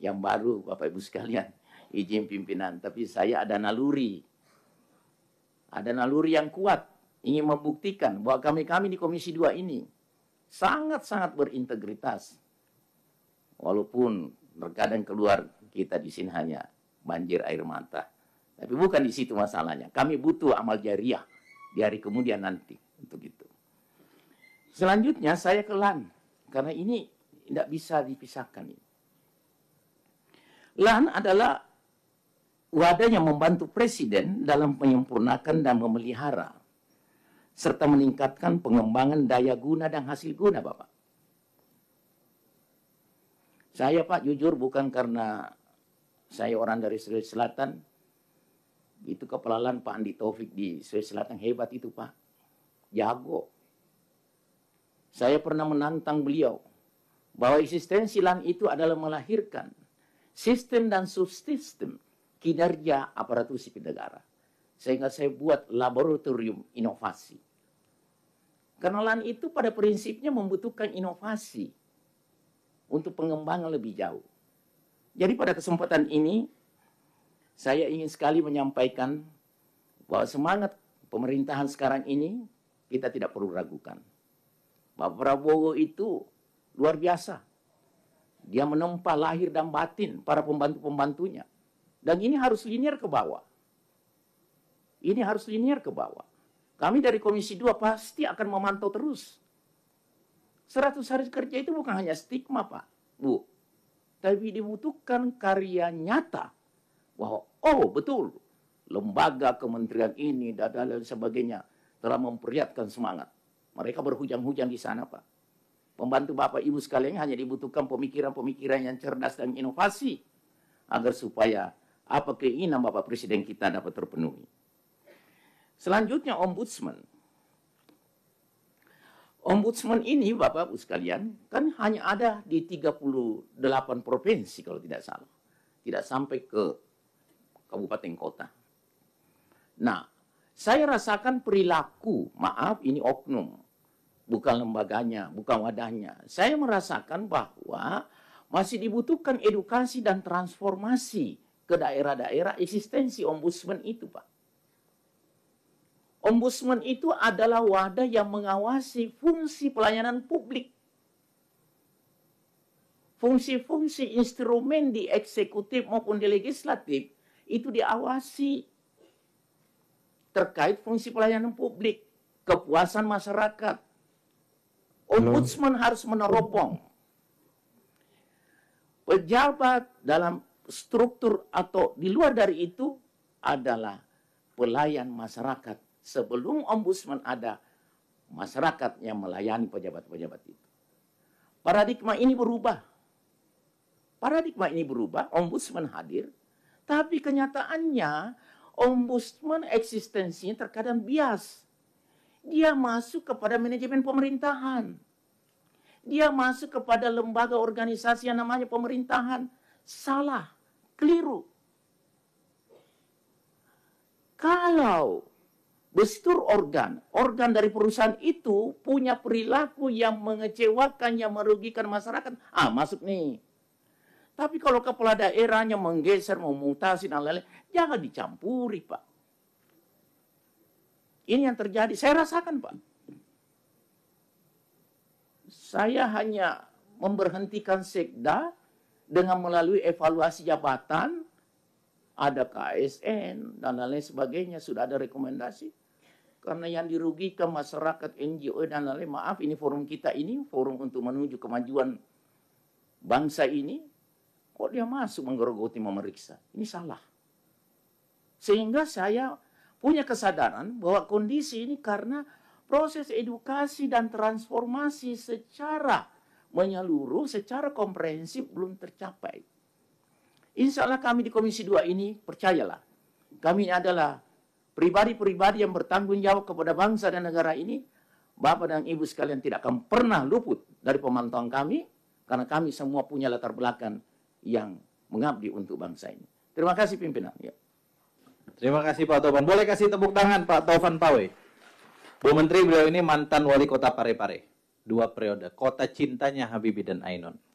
yang baru Bapak Ibu sekalian izin pimpinan tapi saya ada naluri ada naluri yang kuat ingin membuktikan bahwa kami-kami di Komisi 2 ini sangat-sangat berintegritas walaupun terkadang keluar kita di sini hanya banjir air mata tapi bukan di situ masalahnya kami butuh amal jariah di hari kemudian nanti untuk itu selanjutnya saya kelan karena ini tidak bisa dipisahkan ini LAN adalah wadah yang membantu presiden dalam menyempurnakan dan memelihara serta meningkatkan pengembangan daya guna dan hasil guna Bapak. Saya Pak jujur bukan karena saya orang dari Sulawesi Selatan, itu kepelalan Pak Andi Taufik di Sulawesi Selatan hebat itu Pak, jago. Saya pernah menantang beliau bahwa eksistensi LAN itu adalah melahirkan sistem dan subsistem kinerja aparatur sipil negara. Sehingga saya buat laboratorium inovasi. Kenalan itu pada prinsipnya membutuhkan inovasi untuk pengembangan lebih jauh. Jadi pada kesempatan ini saya ingin sekali menyampaikan bahwa semangat pemerintahan sekarang ini kita tidak perlu ragukan. Pak Prabowo itu luar biasa dia menempa lahir dan batin para pembantu-pembantunya. Dan ini harus linear ke bawah. Ini harus linear ke bawah. Kami dari Komisi 2 pasti akan memantau terus. 100 hari kerja itu bukan hanya stigma Pak, Bu. Tapi dibutuhkan karya nyata. Bahwa, oh betul, lembaga kementerian ini, dan lain sebagainya telah memperlihatkan semangat. Mereka berhujan-hujan di sana Pak. Pembantu Bapak Ibu sekalian hanya dibutuhkan pemikiran-pemikiran yang cerdas dan inovasi agar supaya apa keinginan Bapak Presiden kita dapat terpenuhi. Selanjutnya ombudsman. Ombudsman ini Bapak Ibu sekalian kan hanya ada di 38 provinsi kalau tidak salah. Tidak sampai ke kabupaten kota. Nah, saya rasakan perilaku, maaf ini oknum, bukan lembaganya, bukan wadahnya. Saya merasakan bahwa masih dibutuhkan edukasi dan transformasi ke daerah-daerah eksistensi ombudsman itu, Pak. Ombudsman itu adalah wadah yang mengawasi fungsi pelayanan publik. Fungsi-fungsi instrumen di eksekutif maupun di legislatif itu diawasi terkait fungsi pelayanan publik, kepuasan masyarakat, Ombudsman harus meneropong pejabat dalam struktur atau di luar dari itu adalah pelayan masyarakat. Sebelum ombudsman ada, masyarakat yang melayani pejabat-pejabat itu. Paradigma ini berubah. Paradigma ini berubah, ombudsman hadir, tapi kenyataannya ombudsman eksistensinya terkadang bias. Dia masuk kepada manajemen pemerintahan. Dia masuk kepada lembaga organisasi yang namanya pemerintahan. Salah, keliru. Kalau bestur organ, organ dari perusahaan itu punya perilaku yang mengecewakan, yang merugikan masyarakat, ah masuk nih. Tapi kalau kepala daerahnya menggeser, memutasi, dan lain-lain, jangan dicampuri Pak. Ini yang terjadi. Saya rasakan, Pak. Saya hanya memberhentikan sekda dengan melalui evaluasi jabatan, ada KSN, dan lain lain sebagainya. Sudah ada rekomendasi. Karena yang dirugikan masyarakat NGO dan lain-lain, maaf ini forum kita ini, forum untuk menuju kemajuan bangsa ini, kok dia masuk menggerogoti memeriksa? Ini salah. Sehingga saya punya kesadaran bahwa kondisi ini karena proses edukasi dan transformasi secara menyeluruh, secara komprehensif belum tercapai. Insya Allah kami di Komisi 2 ini percayalah, kami adalah pribadi-pribadi yang bertanggung jawab kepada bangsa dan negara ini, Bapak dan Ibu sekalian tidak akan pernah luput dari pemantauan kami, karena kami semua punya latar belakang yang mengabdi untuk bangsa ini. Terima kasih pimpinan. Ya. Terima kasih Pak Taufan. Boleh kasih tepuk tangan Pak Taufan Pawe. Bu Menteri beliau ini mantan wali kota Parepare. Dua periode. Kota cintanya Habibie dan Ainun.